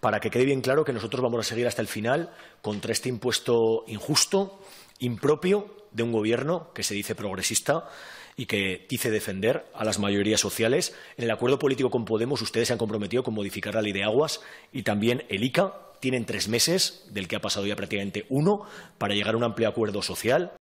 para que quede bien claro que nosotros vamos a seguir hasta el final contra este impuesto injusto, impropio de un gobierno que se dice progresista y que dice defender a las mayorías sociales. En el acuerdo político con Podemos ustedes se han comprometido con modificar la ley de aguas y también el ICA. Tienen tres meses, del que ha pasado ya prácticamente uno, para llegar a un amplio acuerdo social